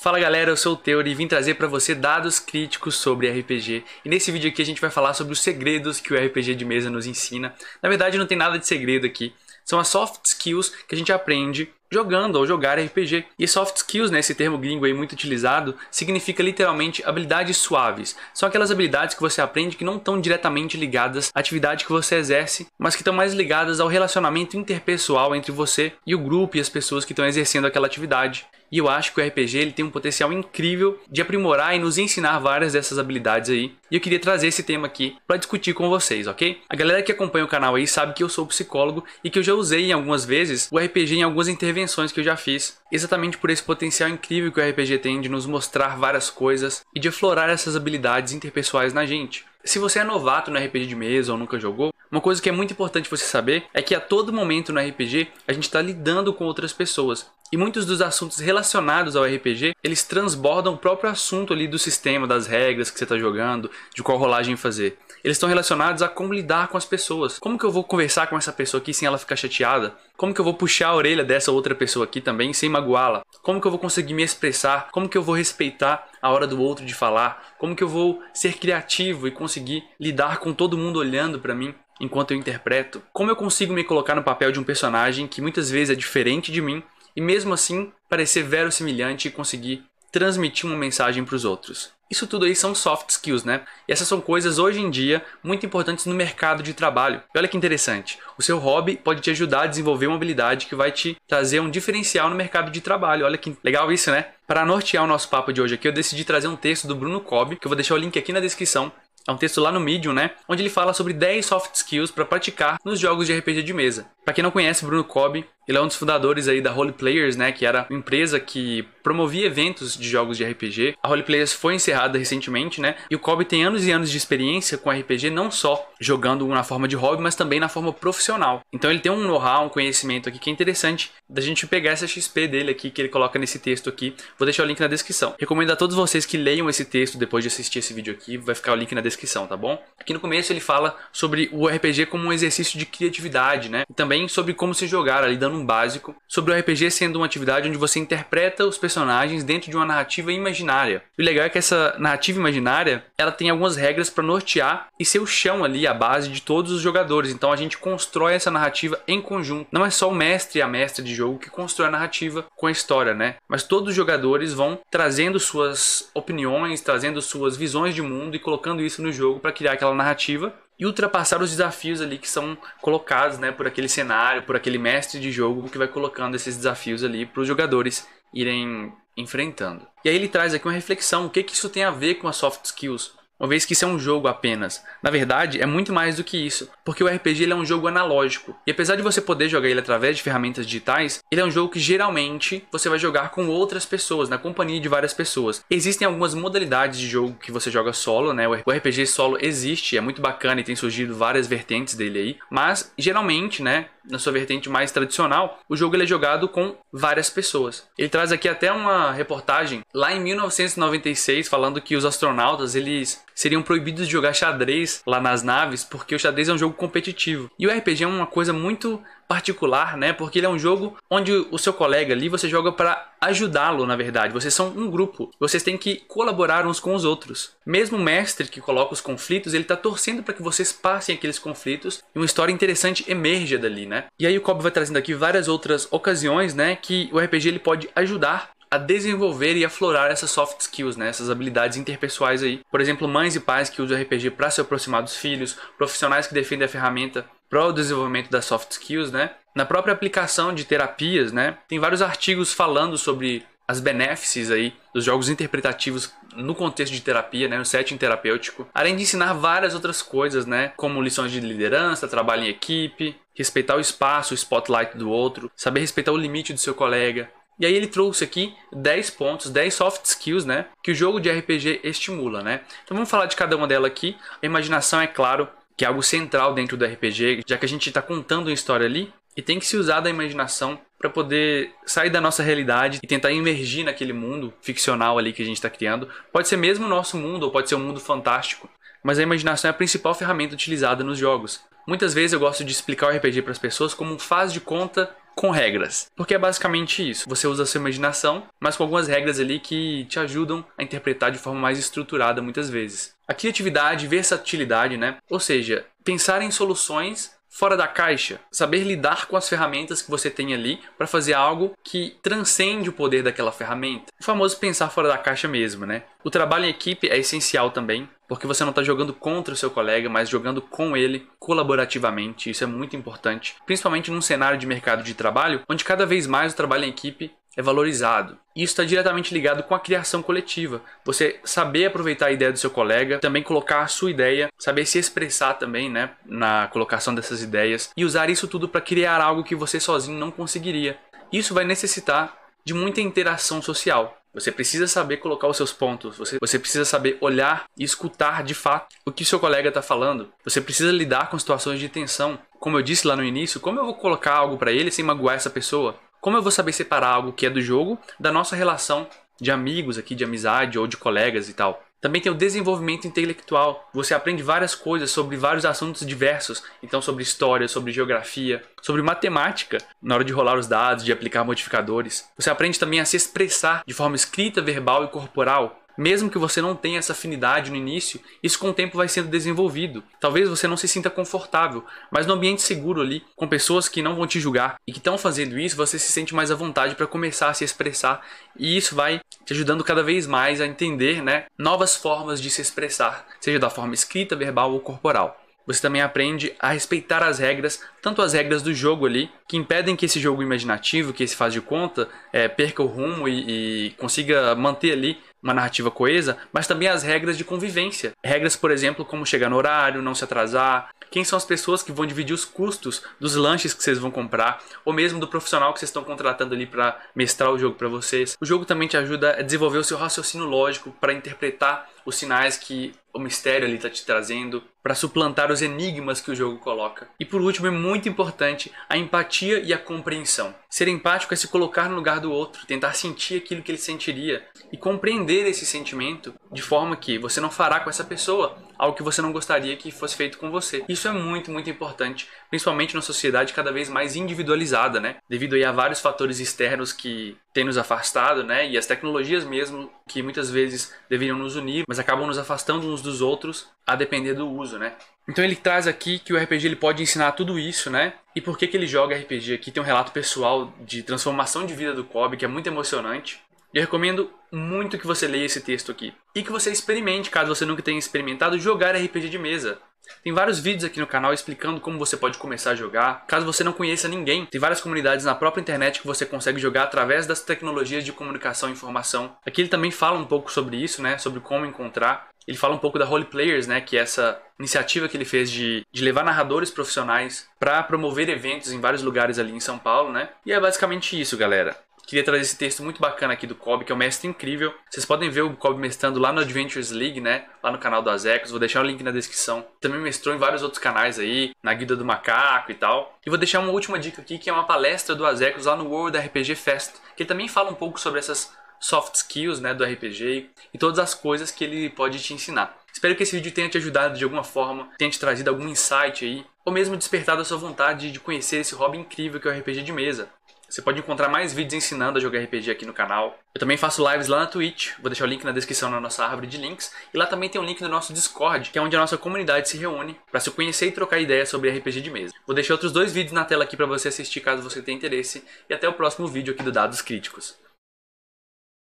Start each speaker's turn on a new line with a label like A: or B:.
A: Fala galera, eu sou o Theory e vim trazer para você dados críticos sobre RPG. E nesse vídeo aqui a gente vai falar sobre os segredos que o RPG de mesa nos ensina. Na verdade não tem nada de segredo aqui, são as soft skills que a gente aprende jogando ou jogar RPG. E soft skills, né, esse termo gringo aí muito utilizado, significa literalmente habilidades suaves. São aquelas habilidades que você aprende que não estão diretamente ligadas à atividade que você exerce, mas que estão mais ligadas ao relacionamento interpessoal entre você e o grupo e as pessoas que estão exercendo aquela atividade. E eu acho que o RPG ele tem um potencial incrível de aprimorar e nos ensinar várias dessas habilidades aí. E eu queria trazer esse tema aqui para discutir com vocês, ok? A galera que acompanha o canal aí sabe que eu sou psicólogo e que eu já usei em algumas vezes o RPG em algumas intervenções que eu já fiz, exatamente por esse potencial incrível que o RPG tem de nos mostrar várias coisas e de aflorar essas habilidades interpessoais na gente. Se você é novato no RPG de mesa ou nunca jogou, uma coisa que é muito importante você saber é que a todo momento no RPG a gente está lidando com outras pessoas. E muitos dos assuntos relacionados ao RPG, eles transbordam o próprio assunto ali do sistema, das regras que você está jogando, de qual rolagem fazer. Eles estão relacionados a como lidar com as pessoas. Como que eu vou conversar com essa pessoa aqui sem ela ficar chateada? Como que eu vou puxar a orelha dessa outra pessoa aqui também sem magoá-la? Como que eu vou conseguir me expressar? Como que eu vou respeitar a hora do outro de falar? Como que eu vou ser criativo e conseguir lidar com todo mundo olhando para mim? enquanto eu interpreto, como eu consigo me colocar no papel de um personagem que muitas vezes é diferente de mim e mesmo assim parecer verossimilhante e conseguir transmitir uma mensagem para os outros. Isso tudo aí são soft skills, né? E essas são coisas hoje em dia muito importantes no mercado de trabalho. E olha que interessante, o seu hobby pode te ajudar a desenvolver uma habilidade que vai te trazer um diferencial no mercado de trabalho. Olha que legal isso, né? Para nortear o nosso papo de hoje aqui, eu decidi trazer um texto do Bruno Cobb, que eu vou deixar o link aqui na descrição, é um texto lá no Medium, né? Onde ele fala sobre 10 soft skills para praticar nos jogos de RPG de mesa. Para quem não conhece, Bruno Cobb ele é um dos fundadores aí da Holy Players, né, que era uma empresa que promovia eventos de jogos de RPG. A Holy Players foi encerrada recentemente, né? E o Kobe tem anos e anos de experiência com RPG, não só jogando na forma de hobby, mas também na forma profissional. Então ele tem um know-how, um conhecimento aqui que é interessante da gente pegar essa XP dele aqui que ele coloca nesse texto aqui. Vou deixar o link na descrição. Recomendo a todos vocês que leiam esse texto depois de assistir esse vídeo aqui, vai ficar o link na descrição, tá bom? Aqui no começo ele fala sobre o RPG como um exercício de criatividade, né? E também sobre como se jogar ali dando básico, sobre o RPG sendo uma atividade onde você interpreta os personagens dentro de uma narrativa imaginária. E o legal é que essa narrativa imaginária, ela tem algumas regras para nortear e ser o chão ali, a base de todos os jogadores. Então a gente constrói essa narrativa em conjunto. Não é só o mestre e a mestra de jogo que constrói a narrativa com a história, né? Mas todos os jogadores vão trazendo suas opiniões, trazendo suas visões de mundo e colocando isso no jogo para criar aquela narrativa e ultrapassar os desafios ali que são colocados né, por aquele cenário, por aquele mestre de jogo que vai colocando esses desafios ali para os jogadores irem enfrentando. E aí ele traz aqui uma reflexão, o que, que isso tem a ver com as soft skills? uma vez que isso é um jogo apenas. Na verdade, é muito mais do que isso, porque o RPG ele é um jogo analógico, e apesar de você poder jogar ele através de ferramentas digitais, ele é um jogo que geralmente você vai jogar com outras pessoas, na companhia de várias pessoas. Existem algumas modalidades de jogo que você joga solo, né? O RPG solo existe, é muito bacana e tem surgido várias vertentes dele aí, mas geralmente, né, na sua vertente mais tradicional, o jogo ele é jogado com várias pessoas. Ele traz aqui até uma reportagem lá em 1996 falando que os astronautas eles seriam proibidos de jogar xadrez lá nas naves, porque o xadrez é um jogo competitivo. E o RPG é uma coisa muito particular, né? Porque ele é um jogo onde o seu colega ali você joga para ajudá-lo, na verdade. Vocês são um grupo. Vocês têm que colaborar uns com os outros. Mesmo o mestre que coloca os conflitos, ele tá torcendo para que vocês passem aqueles conflitos e uma história interessante emerja dali, né? E aí o Cobb vai trazendo aqui várias outras ocasiões, né, que o RPG ele pode ajudar a desenvolver e aflorar essas soft skills, né? essas habilidades interpessoais aí. Por exemplo, mães e pais que usam RPG para se aproximar dos filhos, profissionais que defendem a ferramenta para o desenvolvimento das soft skills, né? Na própria aplicação de terapias, né? Tem vários artigos falando sobre as benefícios aí dos jogos interpretativos no contexto de terapia, né, no setting terapêutico, além de ensinar várias outras coisas, né, como lições de liderança, trabalho em equipe, respeitar o espaço, o spotlight do outro, saber respeitar o limite do seu colega, e aí ele trouxe aqui 10 pontos, 10 soft skills, né, que o jogo de RPG estimula, né? Então vamos falar de cada uma delas aqui. A imaginação é claro que é algo central dentro do RPG, já que a gente está contando uma história ali e tem que se usar da imaginação para poder sair da nossa realidade e tentar emergir naquele mundo ficcional ali que a gente está criando. Pode ser mesmo o nosso mundo ou pode ser um mundo fantástico, mas a imaginação é a principal ferramenta utilizada nos jogos. Muitas vezes eu gosto de explicar o RPG para as pessoas como um faz de conta com regras. Porque é basicamente isso. Você usa a sua imaginação, mas com algumas regras ali que te ajudam a interpretar de forma mais estruturada muitas vezes. A criatividade, versatilidade, né? Ou seja, pensar em soluções fora da caixa, saber lidar com as ferramentas que você tem ali para fazer algo que transcende o poder daquela ferramenta. O famoso pensar fora da caixa mesmo, né? O trabalho em equipe é essencial também, porque você não está jogando contra o seu colega, mas jogando com ele colaborativamente. Isso é muito importante, principalmente num cenário de mercado de trabalho onde cada vez mais o trabalho em equipe é valorizado. Isso está diretamente ligado com a criação coletiva. Você saber aproveitar a ideia do seu colega, também colocar a sua ideia, saber se expressar também, né, na colocação dessas ideias e usar isso tudo para criar algo que você sozinho não conseguiria. Isso vai necessitar de muita interação social. Você precisa saber colocar os seus pontos, você, você precisa saber olhar e escutar de fato o que seu colega está falando. Você precisa lidar com situações de tensão. Como eu disse lá no início, como eu vou colocar algo para ele sem magoar essa pessoa? Como eu vou saber separar algo que é do jogo da nossa relação de amigos aqui, de amizade ou de colegas e tal? Também tem o desenvolvimento intelectual. Você aprende várias coisas sobre vários assuntos diversos, então sobre história, sobre geografia, sobre matemática, na hora de rolar os dados, de aplicar modificadores. Você aprende também a se expressar de forma escrita, verbal e corporal, mesmo que você não tenha essa afinidade no início, isso com o tempo vai sendo desenvolvido. Talvez você não se sinta confortável, mas no ambiente seguro ali, com pessoas que não vão te julgar e que estão fazendo isso, você se sente mais à vontade para começar a se expressar e isso vai te ajudando cada vez mais a entender, né, novas formas de se expressar, seja da forma escrita, verbal ou corporal. Você também aprende a respeitar as regras, tanto as regras do jogo ali, que impedem que esse jogo imaginativo, que esse faz de conta, é, perca o rumo e, e consiga manter ali uma narrativa coesa, mas também as regras de convivência. Regras, por exemplo, como chegar no horário, não se atrasar, quem são as pessoas que vão dividir os custos dos lanches que vocês vão comprar, ou mesmo do profissional que vocês estão contratando ali para mestrar o jogo para vocês. O jogo também te ajuda a desenvolver o seu raciocínio lógico para interpretar os sinais que o mistério ali está te trazendo, para suplantar os enigmas que o jogo coloca. E por último, é muito importante a empatia e a compreensão. Ser empático é se colocar no lugar do outro, tentar sentir aquilo que ele sentiria e compreender esse sentimento de forma que você não fará com essa pessoa algo que você não gostaria que fosse feito com você. Isso é muito, muito importante, principalmente na sociedade cada vez mais individualizada, né? Devido a vários fatores externos que têm nos afastado, né? E as tecnologias mesmo que muitas vezes deveriam nos unir, mas acabam nos afastando uns dos outros a depender do uso, né? Então ele traz aqui que o RPG ele pode ensinar tudo isso, né? E por que, que ele joga RPG aqui? Tem um relato pessoal de transformação de vida do Cobb que é muito emocionante. Eu recomendo muito que você leia esse texto aqui e que você experimente, caso você nunca tenha experimentado, jogar RPG de mesa. Tem vários vídeos aqui no canal explicando como você pode começar a jogar. Caso você não conheça ninguém, tem várias comunidades na própria internet que você consegue jogar através das tecnologias de comunicação e informação. Aqui ele também fala um pouco sobre isso, né? Sobre como encontrar. Ele fala um pouco da Holy Players, né? Que é essa iniciativa que ele fez de, de levar narradores profissionais para promover eventos em vários lugares ali em São Paulo, né? E é basicamente isso, galera queria trazer esse texto muito bacana aqui do Kobe, que é um mestre incrível. Vocês podem ver o Kobe mestrando lá no Adventures League, né? Lá no canal do Azecos, vou deixar o link na descrição. Também mestrou em vários outros canais aí, na Guida do Macaco e tal. E vou deixar uma última dica aqui, que é uma palestra do Azecos lá no World RPG Fest, que ele também fala um pouco sobre essas soft skills, né, do RPG e todas as coisas que ele pode te ensinar. Espero que esse vídeo tenha te ajudado de alguma forma, tenha te trazido algum insight aí, ou mesmo despertado a sua vontade de conhecer esse hobby incrível que é o RPG de mesa. Você pode encontrar mais vídeos ensinando a jogar RPG aqui no canal. Eu também faço lives lá na Twitch, vou deixar o link na descrição na nossa árvore de links. E lá também tem um link no nosso Discord, que é onde a nossa comunidade se reúne para se conhecer e trocar ideias sobre RPG de mesa. Vou deixar outros dois vídeos na tela aqui para você assistir caso você tenha interesse. E até o próximo vídeo aqui do Dados Críticos.